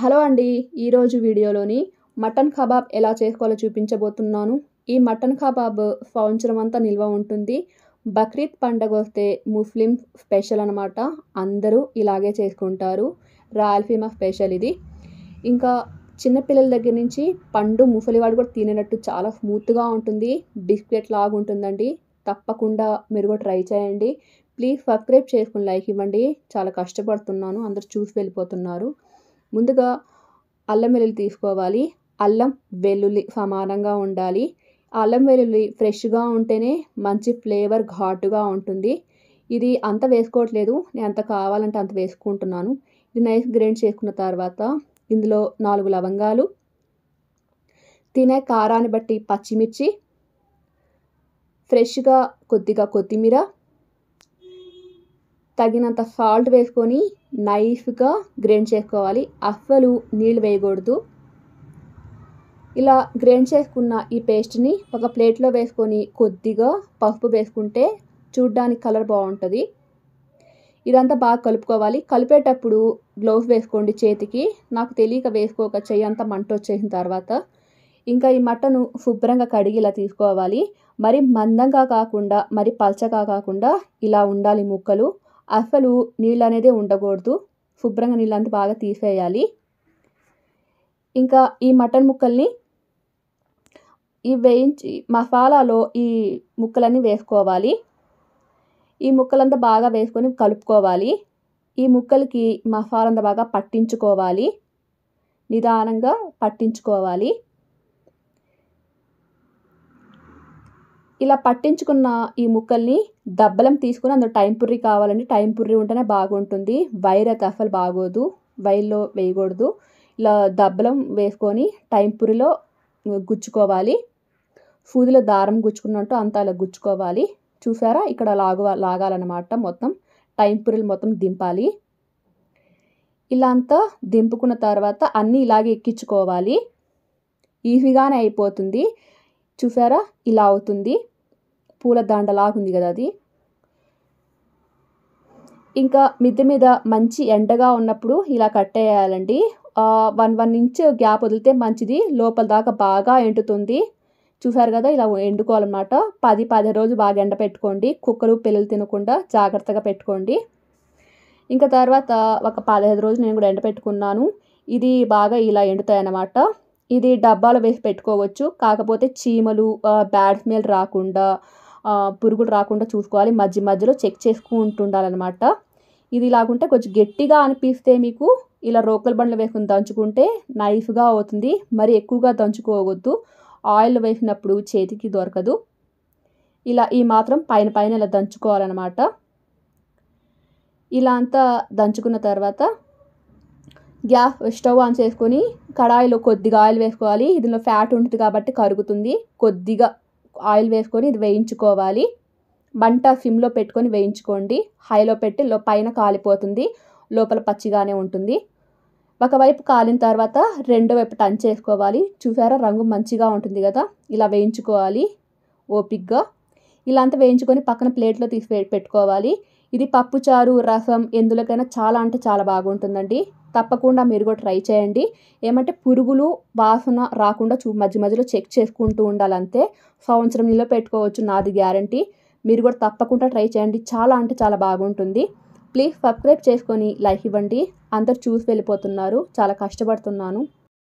hello అండి ఈరోజు వీడియోలోని మటన్ కబాబ్ ఎలా చేసుకోవాలో చూపించబోతున్నాను ఈ మటన్ కబాబ్ సంవత్సరం అంతా నిల్వ ఉంటుంది బక్రీద్ పండగ వస్తే ముస్లిం స్పెషల్ అనమాట అందరూ ఇలాగే చేసుకుంటారు రాయలసీమ స్పెషల్ ఇది ఇంకా చిన్నపిల్లల దగ్గర నుంచి పండు ముసలివాడు కూడా తినేటట్టు చాలా స్మూత్గా ఉంటుంది బిస్కెట్ లాగా ఉంటుందండి తప్పకుండా మీరు కూడా ట్రై చేయండి ప్లీజ్ సబ్స్క్రైబ్ చేసుకుని లైక్ ఇవ్వండి చాలా కష్టపడుతున్నాను అందరు చూసి వెళ్ళిపోతున్నారు ముందుగా అల్లం వెల్లుల్లి తీసుకోవాలి అల్లం వెల్లుల్లి సమానంగా ఉండాలి అల్లం వెల్లుల్లి ఫ్రెష్గా ఉంటేనే మంచి ఫ్లేవర్ ఘాటుగా ఉంటుంది ఇది అంత వేసుకోవట్లేదు నేను అంత కావాలంటే అంత వేసుకుంటున్నాను ఇది నైస్ గ్రైండ్ చేసుకున్న తర్వాత ఇందులో నాలుగు లవంగాలు తినే కారాన్ని బట్టి పచ్చిమిర్చి ఫ్రెష్గా కొద్దిగా కొత్తిమీర తగినంత సాల్ట్ వేసుకొని నైఫ్గా గ్రైండ్ చేసుకోవాలి అస్సలు నీళ్ళు వేయకూడదు ఇలా గ్రైండ్ చేసుకున్న ఈ పేస్ట్ని ఒక ప్లేట్లో వేసుకొని కొద్దిగా పసుపు వేసుకుంటే చూడ్డానికి కలర్ బాగుంటుంది ఇదంతా బాగా కలుపుకోవాలి కలిపేటప్పుడు గ్లౌస్ వేసుకోండి చేతికి నాకు తెలియక వేసుకోక చెయ్యి అంతా మంట వచ్చేసిన తర్వాత ఇంకా ఈ మట్టను శుభ్రంగా కడిగి ఇలా తీసుకోవాలి మరి మందంగా కాకుండా మరి పల్చగా కాకుండా ఇలా ఉండాలి ముక్కలు అసలు నీళ్ళు అనేది ఉండకూడదు శుభ్రంగా నీళ్ళు అంతా బాగా తీసేయాలి ఇంకా ఈ మటన్ ముక్కల్ని ఈ వేయించి మసాలాలో ఈ ముక్కలన్నీ వేసుకోవాలి ఈ ముక్కలంతా బాగా వేసుకొని కలుపుకోవాలి ఈ ముక్కలకి మసాలంతా బాగా పట్టించుకోవాలి నిదానంగా పట్టించుకోవాలి ఇలా పట్టించుకున్న ఈ ముక్కల్ని దబ్బలం తీసుకుని అందులో టైం పుర్రి కావాలండి టైం పుర్రి ఉంటేనే బాగుంటుంది వైర్ అయితే అసలు బాగోదు వైర్లో వేయకూడదు ఇలా దబ్బలం వేసుకొని టైం పురిలో గుచ్చుకోవాలి సూదిలో దారం గుచ్చుకున్నట్టు అంతా అలా గుచ్చుకోవాలి చూసారా ఇక్కడ లాగు లాగాలన్నమాట మొత్తం టైం పురిలు మొత్తం దింపాలి ఇలా అంతా దింపుకున్న తర్వాత అన్నీ ఇలాగే ఎక్కించుకోవాలి ఈజీగానే అయిపోతుంది చూసారా ఇలా అవుతుంది పూల ఉంది కదా అది ఇంకా మిద్దె మీద మంచి ఎండగా ఉన్నప్పుడు ఇలా కట్టేయాలండి వన్ వన్ ఇంచ్ గ్యాప్ వదిలితే మంచిది లోపల దాకా బాగా ఎండుతుంది చూసారు కదా ఇలా ఎండుకోవాలన్నమాట పది పది రోజు బాగా ఎండ పెట్టుకోండి కుక్కలు పిల్లలు తినకుండా జాగ్రత్తగా పెట్టుకోండి ఇంకా తర్వాత ఒక పదహైదు రోజులు నేను కూడా ఎండ పెట్టుకున్నాను ఇది బాగా ఇలా అన్నమాట ఇది డబ్బాలో వేసి పెట్టుకోవచ్చు కాకపోతే చీమలు బ్యాడ్ స్మెల్ రాకుండా పురుగులు రాకుండా చూసుకోవాలి మధ్య మధ్యలో చెక్ చేసుకుంటూ ఉండాలన్నమాట ఇది ఇలాగుంటే కొంచెం గట్టిగా అనిపిస్తే మీకు ఇలా రోకల్ బండ్లు వేసుకుని దంచుకుంటే నైఫ్గా అవుతుంది మరి ఎక్కువగా దంచుకోవద్దు ఆయిల్ వేసినప్పుడు చేతికి దొరకదు ఇలా ఈ మాత్రం పైన పైన ఇలా దంచుకోవాలన్నమాట ఇలా అంతా దంచుకున్న తర్వాత గ్యాస్ స్టవ్ ఆన్ చేసుకొని కడాయిలో కొద్దిగా ఆయిల్ వేసుకోవాలి ఇందులో ఫ్యాట్ ఉంటుంది కాబట్టి కరుగుతుంది కొద్దిగా ఆయిల్ వేసుకొని ఇది వేయించుకోవాలి మంట సిమ్లో పెట్టుకొని వేయించుకోండి హైలో పెట్టి లో పైన కాలిపోతుంది లోపల పచ్చిగానే ఉంటుంది ఒకవైపు కాలిన తర్వాత రెండో వైపు టన్ చేసుకోవాలి చూసారా రంగు మంచిగా ఉంటుంది కదా ఇలా వేయించుకోవాలి ఓపిక్గా ఇలా అంతా వేయించుకొని పక్కన ప్లేట్లో తీసి పెట్టుకోవాలి ఇది పప్పుచారు రసం ఎందులోకైనా చాలా అంటే చాలా బాగుంటుందండి తప్పకుండా మీరు కూడా ట్రై చేయండి ఏమంటే పురుగులు వాసన రాకుండా చూ మధ్య మధ్యలో చెక్ చేసుకుంటూ ఉండాలంతే సంవత్సరం నిల్వ పెట్టుకోవచ్చు నాది గ్యారంటీ మీరు కూడా తప్పకుండా ట్రై చేయండి చాలా అంటే చాలా బాగుంటుంది ప్లీజ్ సబ్స్క్రైబ్ చేసుకొని లైక్ ఇవ్వండి అందరు చూసి వెళ్ళిపోతున్నారు చాలా కష్టపడుతున్నాను